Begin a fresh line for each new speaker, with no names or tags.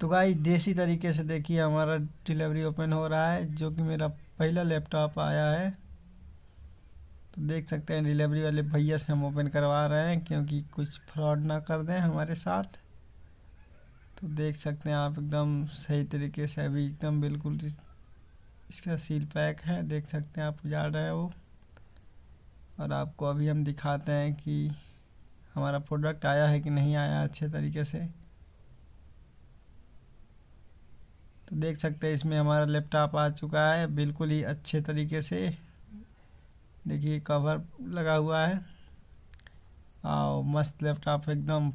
तो भाई देसी तरीके से देखिए हमारा डिलीवरी ओपन हो रहा है जो कि मेरा पहला लैपटॉप आया है तो देख सकते हैं डिलीवरी वाले भैया से हम ओपन करवा रहे हैं क्योंकि कुछ फ्रॉड ना कर दें हमारे साथ तो देख सकते हैं आप एकदम सही तरीके से अभी एकदम बिल्कुल इसका सील पैक है देख सकते हैं आप उजाड़ रहे हैं वो और आपको अभी हम दिखाते हैं कि हमारा प्रोडक्ट आया है कि नहीं आया अच्छे तरीके से तो देख सकते हैं इसमें हमारा लैपटॉप आ चुका है बिल्कुल ही अच्छे तरीके से देखिए कवर लगा हुआ है और मस्त लैपटॉप एकदम